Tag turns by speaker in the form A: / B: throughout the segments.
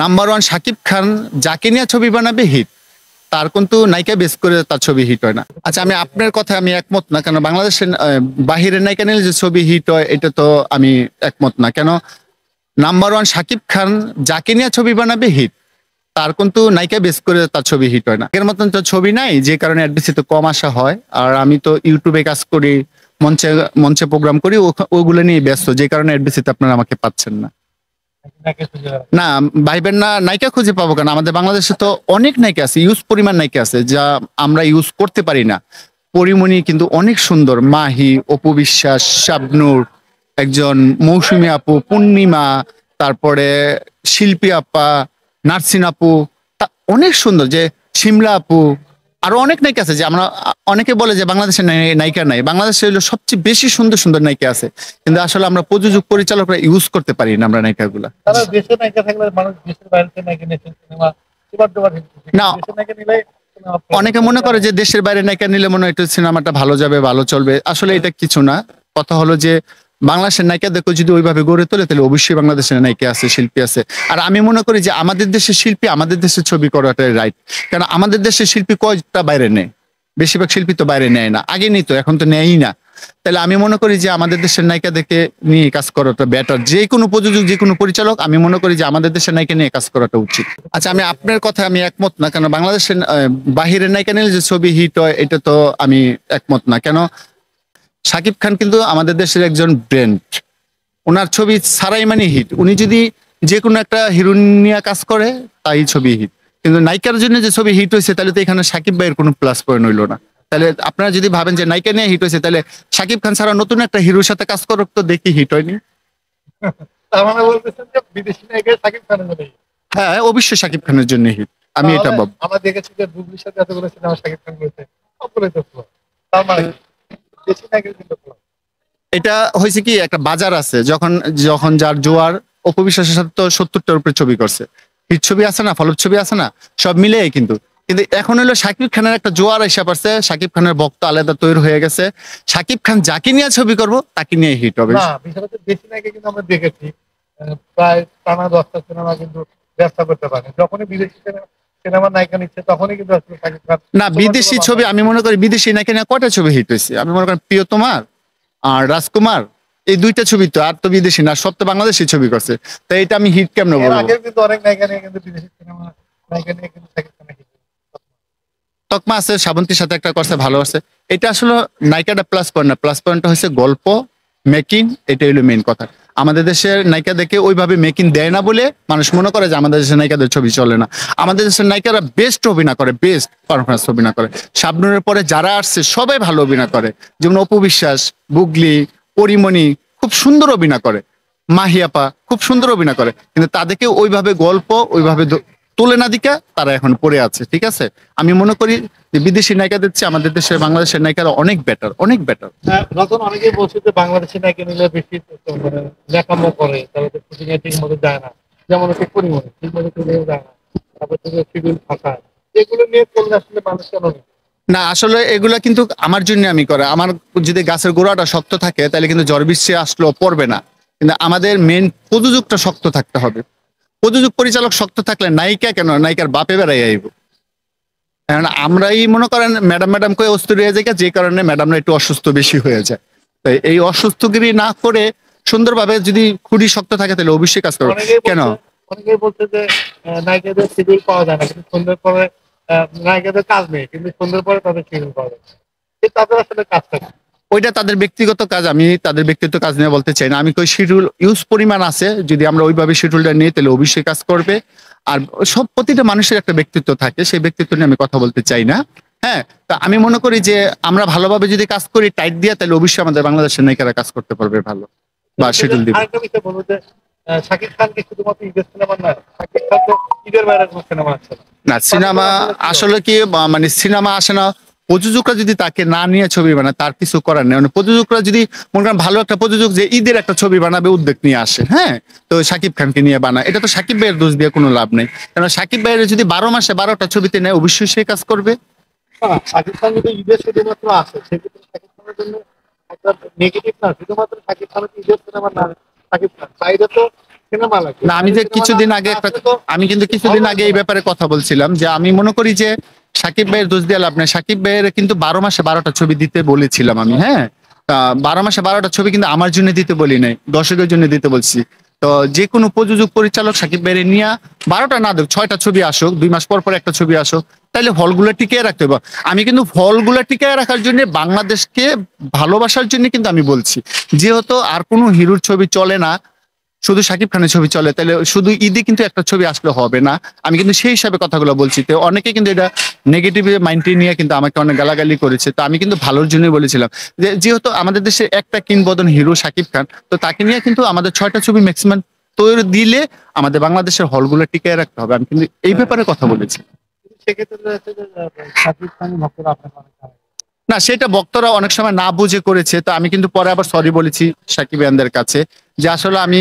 A: Number one Shakib খান যাকে নিয়ে ছবি বানাবে হিট তার কিন্তু নায়িকা বেস করে তার ছবি হিট হয় না আচ্ছা আমি আপনার কথা আমি একমত না কেন বাংলাদেশের বাহিরের নায়িকা নিয়ে যে ছবি হিট হয় এটা তো আমি একমত না কেন নাম্বার ওয়ান শাকিব খান যাকে নিয়ে ছবি বানাবে হিট তার কিন্তু নায়িকা বেস করে তার ছবি হিট হয় না এর মতন তো ছবি নাই যে কারণে তো কম আসা হয় আর আমি তো ইউটিউবে কাজ করি মঞ্চে মঞ্চে প্রোগ্রাম করি ওগুলো নিয়ে ব্যস্ত যে কারণে অ্যাডভেসিতে আপনারা আমাকে পাচ্ছেন না না ভাইবেন না নায়িকা খুঁজে পাবো কেন আমাদের বাংলাদেশে তো অনেক নায়িকা আছে ইউজ পরিমাণ নায়িকা আছে যা আমরা ইউজ করতে পারি না পরিমণি কিন্তু অনেক সুন্দর মাহি অপু বিশ্বাস শাবনুর একজন মৌসুমি আপু পূর্ণিমা তারপরে শিল্পী আপা নার্সিন আপু অনেক সুন্দর যে শিমলা আপু আরো অনেক নায়িকা আছে যে আমরা অনেকে বলে যে বাংলাদেশের নায়িকা নাই বাংলাদেশে হইলো সবচেয়ে বেশি সুন্দর সুন্দর নায়িকা আছে কিন্তু আসলে আমরা প্রযোজক পরিচালকরা ইউজ করতে পারি না আমরা নায়িকাগুলা
B: না অনেকে মনে করে যে
A: দেশের বাইরে নায়িকা নিলে মনে হয় সিনেমাটা ভালো যাবে ভালো চলবে আসলে এটা কিছু না কথা হলো যে বাংলাদেশের নায়িকা দেখো যদি ওইভাবে গড়ে তোলে তাহলে অবশ্যই বাংলাদেশের নায়িকা আছে শিল্পী আছে আর আমি মনে করি যে আমাদের দেশের শিল্পী আমাদের দেশের ছবি করাটাই রাইট কারণ আমাদের দেশের শিল্পী কয়টা বাইরে নেয় বেশিরভাগ শিল্পী তো বাইরে নেয় না আগে নিত এখন তো নেয়ই না তাহলে আমি মনে করি যে আমাদের দেশের নায়িকা দেখে নিয়ে কাজ করাটা বেটার যে কোনো প্রযোজক যে কোনো পরিচালক আমি মনে করি যে আমাদের দেশের নায়িকা নিয়ে কাজ করাটা উচিত আচ্ছা আমি আপনার কথা আমি একমত না কেন বাংলাদেশের বাহিরের নায়িকা নিয়ে যে ছবি হিট হয় এটা তো আমি একমত না কেন সাকিব খান কিন্তু আমাদের দেশের একজন ব্র্যান্ড ওনার ছবি সারাই মানে হিট উনি যদি যে কোনো একটা হিরোইন নিয়ে কাজ করে তাই ছবি হিট কিন্তু নায়িকার জন্য যে ছবি হিট হয়েছে তাহলে তো এখানে সাকিব ভাইয়ের কোনো প্লাস পয়েন্ট হইলো না তাহলে আপনারা যদি ভাবেন যে নায়িকা নিয়ে হিট হয়েছে তাহলে সাকিব খান ছাড়া নতুন একটা হিরোর সাথে কাজ করুক তো দেখি হিট হয়নি
B: মানে
A: হ্যাঁ অবশ্যই সাকিব খানের জন্য হিট আমি এটা ভাব
B: আমার দেখেছি যে সাথে সিনেমা সাকিব খান করেছে এটা হয়েছে
A: কি একটা বাজার আছে যখন যখন যার জোয়ার অপবিশ্বাসের সাথে তো সত্তরটার উপরে ছবি করছে হিট ছবি আছে না ফলপ ছবি আছে না সব মিলে কিন্তু কিন্তু এখন হলো সাকিব খানের একটা জোয়ার এসে পারছে সাকিব খানের ভক্ত আলাদা তৈরি হয়ে গেছে সাকিব খান যাকে নিয়ে ছবি করব তাকে নিয়ে হিট হবে
B: বেশি নাকি কিন্তু আমরা দেখেছি প্রায় টানা দশটা সিনেমা কিন্তু ব্যবসা করতে পারে যখনই বিদেশি সিনেমা না বিদেশি ছবি
A: আমি মনে করি বিদেশি নায়িকা নিয়ে কটা ছবি হিট হয়েছে আমি মনে করি প্রিয় তোমার আর রাজকুমার এই দুইটা ছবি তো আর তো বিদেশি না সব তো বাংলাদেশি ছবি করছে তো এটা আমি হিট কেমন বলবো আগে
B: কিন্তু অনেক তকমা আছে
A: শ্রাবন্তীর সাথে একটা করছে ভালো আছে এটা আসলে নাইকাটা প্লাস পয়েন্ট না প্লাস পয়েন্টটা হচ্ছে গল্প মেকিং এটা হলো মেইন কথা আমাদের দেশের নায়িকাদেরকে ওইভাবে মেকিং দেয় না বলে মানুষ মনে করে যে আমাদের দেশের নায়িকাদের ছবি চলে না আমাদের দেশের নায়িকারা বেস্ট অভিনয় করে বেস্ট পারফরমেন্স অভিনয় করে শাবনুরের পরে যারা আসছে সবাই ভালো অভিনয় করে যেমন অপু বিশ্বাস বুগলি পরিমণি খুব সুন্দর অভিনয় করে মাহিয়াপা খুব সুন্দর অভিনয় করে কিন্তু তাদেরকে ওইভাবে গল্প ওইভাবে তোলে না দিকে তারা এখন পড়ে আছে ঠিক আছে আমি মনে করি যে বিদেশি নায়িকা চেয়ে আমাদের দেশের বাংলাদেশের নায়িকারা অনেক বেটার অনেক বেটার
B: হ্যাঁ, রতন অনেকেই বলছে যে বাংলাদেশের নায়িকা নিলে বেশি মানে লেখামো করে শুটিং ঠিক মতো যায় না যেমন হচ্ছে ঠিক মতো যায় না তারপর শিডিউল ফাঁকা এগুলো নিয়ে আসলে মানুষ কেন
A: না আসলে এগুলা কিন্তু আমার জন্য আমি করে আমার যদি গাছের গোড়াটা শক্ত থাকে তাহলে কিন্তু জ্বর বিশ্বে আসলো পড়বে না কিন্তু আমাদের মেন প্রযোজকটা শক্ত থাকতে হবে প্রযোজক পরিচালক শক্ত থাকলে নায়িকা কেন নায়িকার বাপে বেড়াই আইব কারণ আমরাই মনে করেন ম্যাডাম ম্যাডাম করে অস্থির হয়ে যায় যে কারণে ম্যাডামরা একটু অসুস্থ বেশি হয়ে যায় তাই এই অসুস্থগিরি না করে সুন্দরভাবে যদি খুঁড়ি শক্ত থাকে তাহলে অবশ্যই কাজ করবে কেন
B: অনেকেই বলছে যে নায়িকাদের শিডিউল পাওয়া যায় না কিন্তু সুন্দর করে নায়িকাদের কাজ নেই কিন্তু সুন্দর করে তাদের শিডিউল পাওয়া যায় তাদের
A: আসলে কাজটা ওইটা তাদের ব্যক্তিগত কাজ আমি তাদের ব্যক্তিগত কাজ নিয়ে বলতে চাই না আমি কই শিডিউল ইউজ পরিমাণ আছে যদি আমরা ওইভাবে শিডিউলটা নেই তাহলে অবশ্যই কাজ করবে আর সব প্রতিটা মানুষের একটা ব্যক্তিত্ব থাকে সেই ব্যক্তিত্ব নিয়ে আমি কথা বলতে চাই না হ্যাঁ তা আমি মনে করি যে আমরা ভালোভাবে যদি কাজ করি টাইট দিয়ে তাহলে অবশ্যই আমাদের বাংলাদেশের নায়িকারা কাজ করতে পারবে ভালো বা শিডিউল আচ্ছা,
B: দিবে
A: না সিনেমা আসলে কি মানে সিনেমা আসে না প্রযোজকরা যদি তাকে না নিয়ে ছবি বানায় তার কিছু করার নেই মানে প্রযোজকরা যদি মনে করেন ভালো একটা প্রযোজক যে ঈদের একটা ছবি বানাবে উদ্যোগ নিয়ে আসে হ্যাঁ তো সাকিব খানকে নিয়ে বানায় এটা তো সাকিব ভাইয়ের দোষ দিয়ে কোনো লাভ নেই কেন সাকিব ভাইয়ের যদি বারো মাসে বারোটা ছবিতে নেয় অবশ্যই সে কাজ করবে হ্যাঁ, না আমি যে কিছুদিন আগে একটা আমি কিন্তু কিছুদিন আগে এই ব্যাপারে কথা বলছিলাম যে আমি মনে করি যে সাকিব ভাইয়ের দোষ দিয়ে লাভ নাই সাকিব ভাইয়ের কিন্তু বারো মাসে বারোটা ছবি দিতে বলেছিলাম আমি হ্যাঁ বারো মাসে বারোটা ছবি কিন্তু আমার জন্য দিতে বলি নাই দর্শকের জন্য দিতে বলছি তো যে কোনো প্রযোজক পরিচালক সাকিব ভাইয়ের নিয়ে বারোটা না দেখ ছয়টা ছবি আসুক দুই মাস পর পর একটা ছবি আসুক তাহলে হলগুলো টিকিয়ে রাখতে হবে আমি কিন্তু হলগুলো টিকিয়ে রাখার জন্য বাংলাদেশকে ভালোবাসার জন্য কিন্তু আমি বলছি যেহেতু আর কোনো হিরোর ছবি চলে না শুধু সাকিব খানের ছবি চলে তাহলে শুধু ঈদে কিন্তু একটা ছবি আসলে হবে না আমি কিন্তু সেই হিসাবে কথাগুলো বলছি তো অনেকে কিন্তু এটা নেগেটিভ মাইন্ডটি নিয়ে কিন্তু আমাকে অনেক গালাগালি করেছে তো আমি কিন্তু ভালোর জন্যই বলেছিলাম যে যেহেতু আমাদের দেশে একটা কিংবদন হিরো শাকিব খান তো তাকে নিয়ে কিন্তু আমাদের ছয়টা ছবি ম্যাক্সিমাম তৈরি দিলে আমাদের বাংলাদেশের হলগুলো টিকে রাখতে হবে আমি কিন্তু এই হ্যাঁ। ব্যাপারে কথা বলেছি না সেটা বক্তরা অনেক সময় না বুঝে করেছে তো আমি কিন্তু পরে আবার সরি বলেছি সাকিব কাছে যে আসলে আমি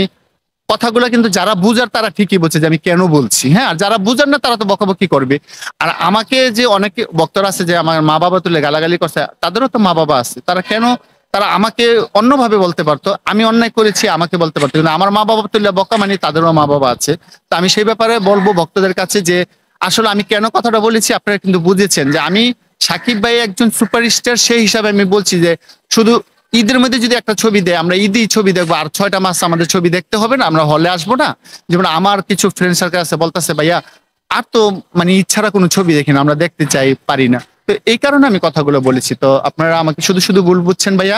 A: কথাগুলো কিন্তু যারা বুঝার তারা ঠিকই বলছে যে আমি কেন বলছি হ্যাঁ আর যারা বুঝার না তারা তো বকাবকি করবে আর আমাকে যে অনেকে বক্তরা আছে যে আমার মা বাবা তুলে গালাগালি করছে তাদেরও তো মা বাবা আছে তারা কেন তারা আমাকে অন্যভাবে বলতে পারতো আমি অন্যায় করেছি আমাকে বলতে পারতো কিন্তু আমার মা বাবা তুলে বকা মানে তাদেরও মা বাবা আছে তো আমি সেই ব্যাপারে বলবো ভক্তদের কাছে যে আসলে আমি কেন কথাটা বলেছি আপনারা কিন্তু বুঝেছেন যে আমি সাকিব ভাই একজন সুপারস্টার সেই হিসাবে আমি বলছি যে শুধু ঈদের মধ্যে যদি একটা ছবি দেয় আমরা ঈদই ছবি দেখবো আর ছয়টা মাস আমাদের ছবি দেখতে হবে না আমরা হলে আসবো না যেমন আমার কিছু ফ্রেন্ড সার্কেল আছে বলতেছে ভাইয়া আর তো মানে ইচ্ছারা কোনো ছবি দেখি না আমরা দেখতে চাই পারি না তো এই কারণে আমি কথাগুলো বলেছি তো আপনারা আমাকে শুধু শুধু ভুল বুঝছেন ভাইয়া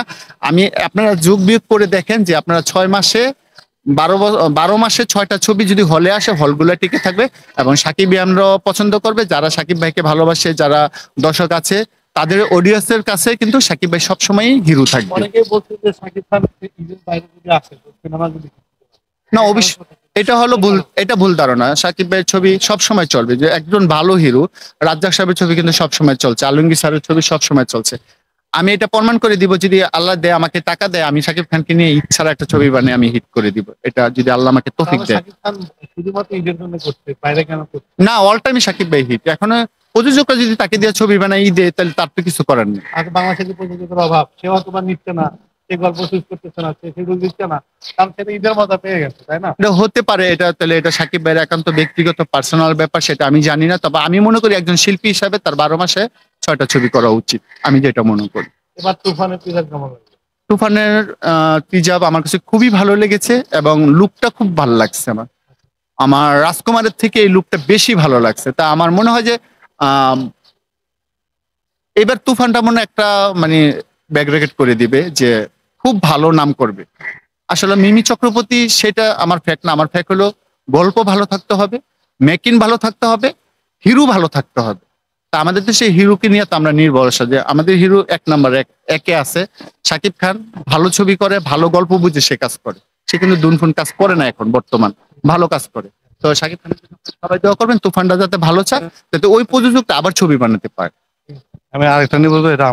A: আমি আপনারা যুগ বিয়োগ করে দেখেন যে আপনারা ছয় মাসে বারো বারো মাসে ছয়টা ছবি যদি হলে আসে হলগুলো টিকে থাকবে এবং সাকিব আমরা পছন্দ করবে যারা সাকিব ভাইকে ভালোবাসে যারা দর্শক আছে তাদের অডিয়েন্সের কাছে কিন্তু সাকিব ভাই সবসময় হিরো থাকবে
B: অনেকে বলছে যে সাকিব খান ঈদের বাইরে যদি আসে যদি
A: না অবশ্য এটা হলো ভুল এটা ভুল ধারণা সাকিব ভাইয়ের ছবি সব সময় চলবে যে একজন ভালো হিরো রাজ্জাক সাহেবের ছবি কিন্তু সব সময় চলছে আলমগীর সাহেবের ছবি সব সময় চলছে আমি এটা প্রমাণ করে দিব যদি আল্লাহ দেয় আমাকে টাকা দেয় আমি সাকিব খানকে নিয়ে ইচ্ছার একটা ছবি বানিয়ে আমি হিট করে দিব এটা যদি আল্লাহ আমাকে তৌফিক দেয় না অল টাইম সাকিব ভাই হিট এখনো প্রযোজকরা যদি তাকে দিয়ে ছবি বানায় ঈদে তাহলে তার তো কিছু করার নেই
B: বাংলাদেশের প্রযোজকের অভাব সে তোমার নিচ্ছে না করতেছে না দিচ্ছে না সেটা ঈদের পেয়ে গেছে তাই না এটা
A: হতে পারে এটা তাহলে এটা সাকিব একান্ত ব্যক্তিগত পার্সোনাল ব্যাপার সেটা আমি জানি না তবে আমি মনে করি একজন শিল্পী হিসাবে তার বারো মাসে ছয়টা ছবি করা উচিত আমি যেটা মনে করি এবার তুফানের পিজাব কেমন তুফানের পিজাব আমার কাছে খুবই ভালো লেগেছে এবং লুকটা খুব ভালো লাগছে আমার আমার রাজকুমারের থেকে এই লুকটা বেশি ভালো লাগছে তা আমার মনে হয় যে এবার তুফানটা মনে একটা মানে ব্যাগ করে দিবে যে খুব ভালো নাম করবে আসলে মিমি চক্রবর্তী সেটা আমার ফ্যাক্ট না আমার ফ্যাক্ট হলো গল্প ভালো থাকতে হবে মেকিন ভালো থাকতে হবে হিরো ভালো থাকতে হবে তা আমাদের তো সেই হিরোকে নিয়ে তো আমরা নির্ভরসা যে আমাদের হিরো এক নাম্বার একে আছে শাকিব খান ভালো ছবি করে ভালো গল্প বুঝে সে কাজ করে সে কিন্তু দুনফুন কাজ করে না এখন বর্তমান ভালো কাজ করে তো সাকিব খান সবাই দোয়া করবেন তুফানটা যাতে ভালো চায় যাতে ওই প্রযোজকটা আবার ছবি বানাতে পারে আমি আরেকটা নিয়ে বলবো এটা